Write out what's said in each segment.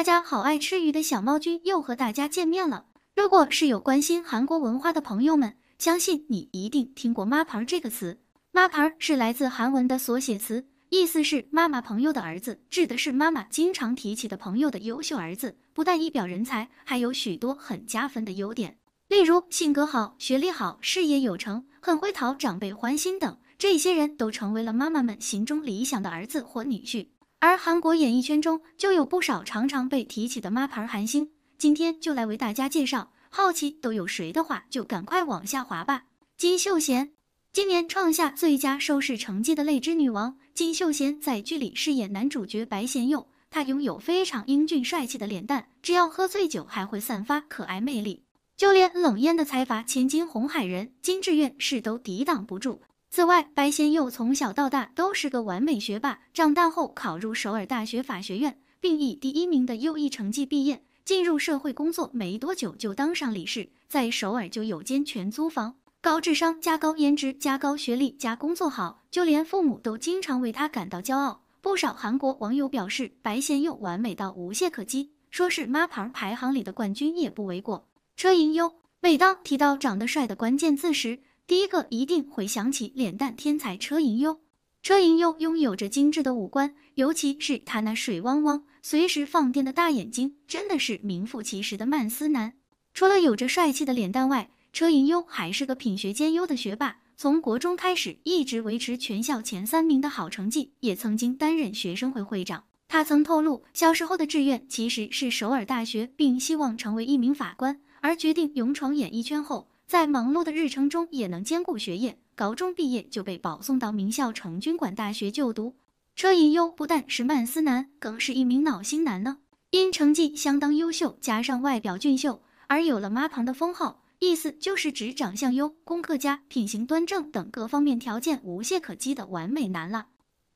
大家好，爱吃鱼的小猫君又和大家见面了。如果是有关心韩国文化的朋友们，相信你一定听过“妈盘”这个词。妈盘是来自韩文的缩写词，意思是妈妈朋友的儿子，指的是妈妈经常提起的朋友的优秀儿子，不但一表人才，还有许多很加分的优点，例如性格好、学历好、事业有成、很会讨长辈欢心等。这些人都成为了妈妈们心中理想的儿子或女婿。而韩国演艺圈中就有不少常常被提起的妈盘韩星，今天就来为大家介绍。好奇都有谁的话，就赶快往下滑吧。金秀贤，今年创下最佳收视成绩的泪之女王金秀贤在剧里饰演男主角白贤佑，他拥有非常英俊帅气的脸蛋，只要喝醉酒还会散发可爱魅力，就连冷艳的财阀千金红海人金智媛是都抵挡不住。此外，白贤佑从小到大都是个完美学霸，长大后考入首尔大学法学院，并以第一名的优异成绩毕业。进入社会工作没多久就当上理事，在首尔就有间全租房。高智商加高颜值加高学历加工作好，就连父母都经常为他感到骄傲。不少韩国网友表示，白贤佑完美到无懈可击，说是妈盘排行里的冠军也不为过。车银优，每当提到长得帅的关键字时，第一个一定会想起脸蛋天才车银优。车银优拥有着精致的五官，尤其是他那水汪汪、随时放电的大眼睛，真的是名副其实的“曼斯男”。除了有着帅气的脸蛋外，车银优还是个品学兼优的学霸。从国中开始，一直维持全校前三名的好成绩，也曾经担任学生会会长。他曾透露，小时候的志愿其实是首尔大学，并希望成为一名法官，而决定勇闯演艺圈后。在忙碌的日程中也能兼顾学业，高中毕业就被保送到名校成均馆大学就读。车银优不但是慢思男，更是一名脑心男呢。因成绩相当优秀，加上外表俊秀，而有了妈旁”的封号，意思就是指长相优、功课佳、品行端正等各方面条件无懈可击的完美男了。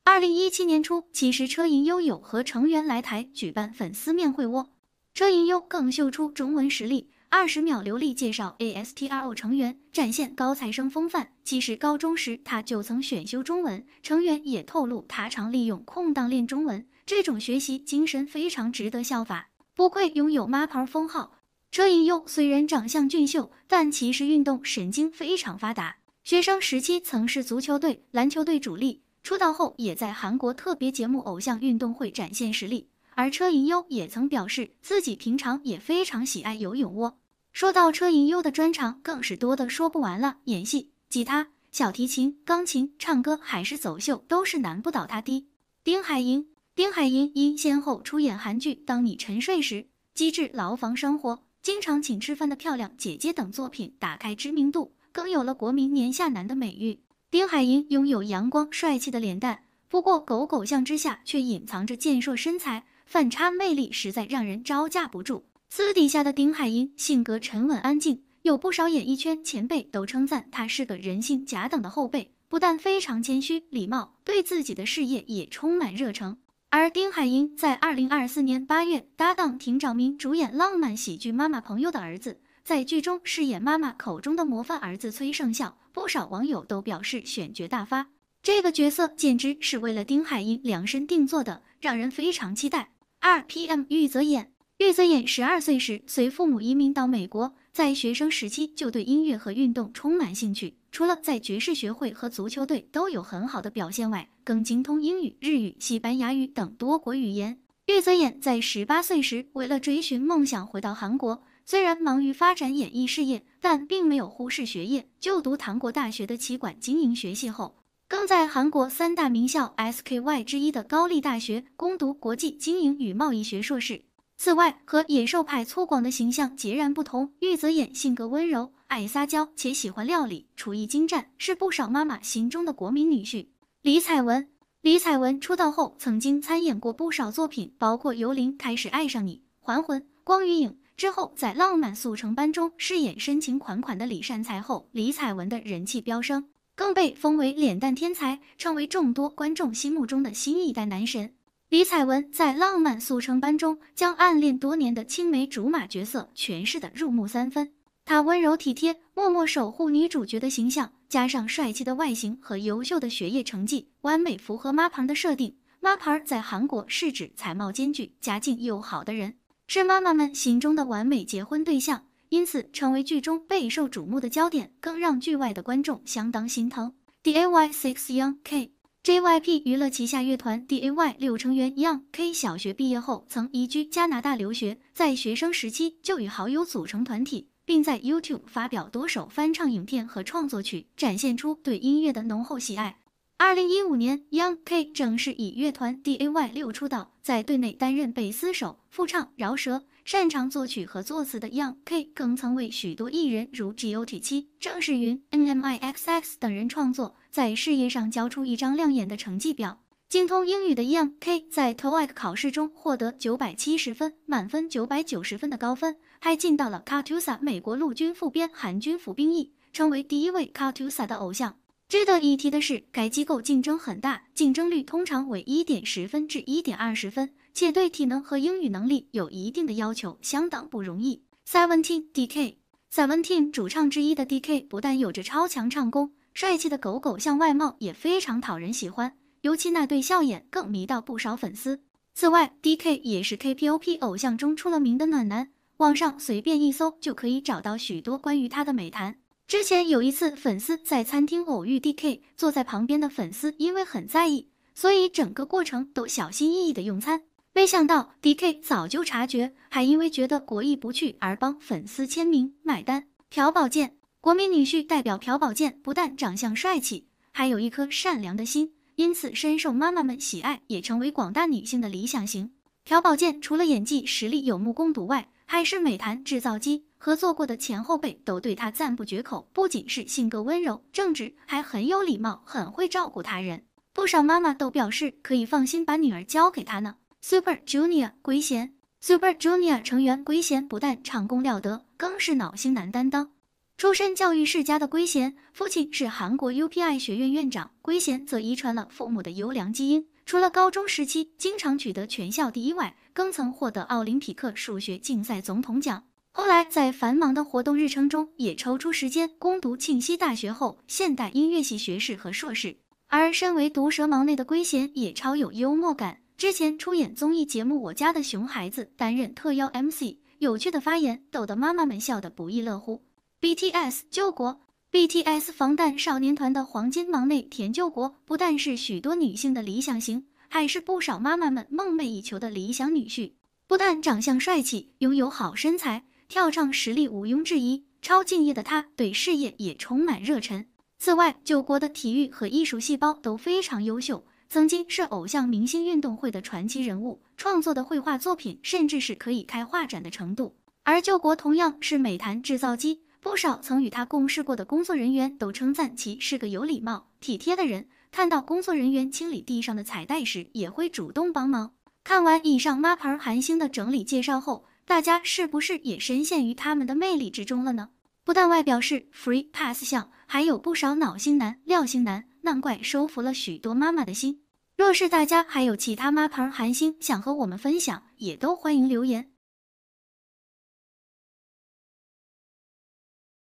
二零一七年初，其实车银优有和成员来台举办粉丝面会窝，车银优更秀出中文实力。二十秒流利介绍 ASTRO 成员，展现高材生风范。其实高中时他就曾选修中文，成员也透露他常利用空档练中文，这种学习精神非常值得效法。不愧拥有妈牌封号，车银优虽然长相俊秀，但其实运动神经非常发达。学生时期曾是足球队、篮球队主力，出道后也在韩国特别节目《偶像运动会》展现实力。而车银优也曾表示自己平常也非常喜爱游泳哦。说到车银优的专长，更是多的说不完了。演戏、吉他、小提琴、钢琴、唱歌还是走秀，都是难不倒他的。丁海寅，丁海寅因先后出演韩剧《当你沉睡时》《机智牢房生活》《经常请吃饭的漂亮姐姐》等作品，打开知名度，更有了国民年下男的美誉。丁海寅拥有阳光帅气的脸蛋，不过狗狗相之下却隐藏着健硕身材，反差魅力实在让人招架不住。私底下的丁海寅性格沉稳安静，有不少演艺圈前辈都称赞他是个人性甲等的后辈，不但非常谦虚礼貌，对自己的事业也充满热诚。而丁海寅在二零二四年八月，搭档廷长明主演浪漫喜剧《妈妈朋友的儿子》，在剧中饰演妈妈口中的模范儿子崔胜孝，不少网友都表示选角大发，这个角色简直是为了丁海寅量身定做的，让人非常期待。二 PM 玉泽演。玉泽演十二岁时随父母移民到美国，在学生时期就对音乐和运动充满兴趣。除了在爵士学会和足球队都有很好的表现外，更精通英语、日语、西班牙语等多国语言。玉泽演在十八岁时为了追寻梦想回到韩国，虽然忙于发展演艺事业，但并没有忽视学业。就读韩国大学的企管经营学系后，更在韩国三大名校 SKY 之一的高丽大学攻读国际经营与贸易学硕士。此外，和野兽派粗犷的形象截然不同，玉泽演性格温柔，爱撒娇，且喜欢料理，厨艺精湛，是不少妈妈心中的国民女婿。李彩文，李彩文出道后曾经参演过不少作品，包括《幽灵》、《开始爱上你》、《还魂》、《光与影》。之后在《浪漫速成班》中饰演深情款款的李善才后，李彩文的人气飙升，更被封为脸蛋天才，成为众多观众心目中的新一代男神。李彩文在浪漫速成班中将暗恋多年的青梅竹马角色诠释的入木三分，她温柔体贴、默默守护女主角的形象，加上帅气的外形和优秀的学业成绩，完美符合妈盘的设定。妈盘在韩国是指才貌兼具、家境又好的人，是妈妈们心中的完美结婚对象，因此成为剧中备受瞩目的焦点，更让剧外的观众相当心疼。D A Y Six Young K JYP 娱乐旗下乐团 D.A.Y 六成员 Young K 小学毕业后曾移居加拿大留学，在学生时期就与好友组成团体，并在 YouTube 发表多首翻唱影片和创作曲，展现出对音乐的浓厚喜爱。二零一五年，Young K 正式以乐团 D.A.Y 六出道，在队内担任贝斯手、副唱、饶舌。擅长作曲和作词的 Young K 更曾为许多艺人如 GOT7、郑世云、NMIXX 等人创作，在事业上交出一张亮眼的成绩表。精通英语的 Young K 在 TOEIC 考试中获得九百七十分，满分九百九十分的高分，还进到了 c a r t u s a 美国陆军副编韩军服兵役，成为第一位 c a r t u s a 的偶像。值得一提的是，该机构竞争很大，竞争率通常为一点十分至一点二十分，且对体能和英语能力有一定的要求，相当不容易。Seventeen D.K. Seventeen 主唱之一的 D.K. 不但有着超强唱功，帅气的狗狗像外貌也非常讨人喜欢，尤其那对笑眼更迷到不少粉丝。此外，D.K. 也是 K-pop 偶像中出了名的暖男，网上随便一搜就可以找到许多关于他的美谈。之前有一次，粉丝在餐厅偶遇 DK，坐在旁边的粉丝因为很在意，所以整个过程都小心翼翼的用餐。没想到 DK 早就察觉，还因为觉得过意不去而帮粉丝签名、买单。朴宝剑，国民女婿代表朴宝剑，不但长相帅气，还有一颗善良的心，因此深受妈妈们喜爱，也成为广大女性的理想型。朴宝剑除了演技实力有目共睹外，还是美谈制造机。合作过的前后辈都对他赞不绝口，不仅是性格温柔正直，还很有礼貌，很会照顾他人。不少妈妈都表示可以放心把女儿交给他呢。Super Junior 龟贤，Super Junior 成员龟贤不但唱功了得，更是脑力男担当。出身教育世家的龟贤，父亲是韩国 UPI 学院院长，龟贤则遗传了父母的优良基因。除了高中时期经常取得全校第一外，更曾获得奥林匹克数学竞赛总统奖。后来，在繁忙的活动日程中，也抽出时间攻读庆熙大学后现代音乐系学士和硕士。而身为毒舌忙内的圭贤也超有幽默感，之前出演综艺节目《我家的熊孩子》，担任特邀 MC，有趣的发言逗得妈妈们笑得不亦乐乎。BTS 救国，BTS 防弹少年团的黄金忙内田救国，不但是许多女性的理想型，还是不少妈妈们梦寐以求的理想女婿。不但长相帅气，拥有好身材。跳唱实力毋庸置疑，超敬业的他对事业也充满热忱。此外，救国的体育和艺术细胞都非常优秀，曾经是偶像明星运动会的传奇人物，创作的绘画作品甚至是可以开画展的程度。而救国同样是美坛制造机，不少曾与他共事过的工作人员都称赞其是个有礼貌、体贴的人。看到工作人员清理地上的彩带时，也会主动帮忙。看完以上妈牌韩星的整理介绍后。大家是不是也深陷于他们的魅力之中了呢？不但外表是 free pass 像，还有不少脑星男、料星男、浪怪收服了许多妈妈的心。若是大家还有其他妈牌儿星想和我们分享，也都欢迎留言。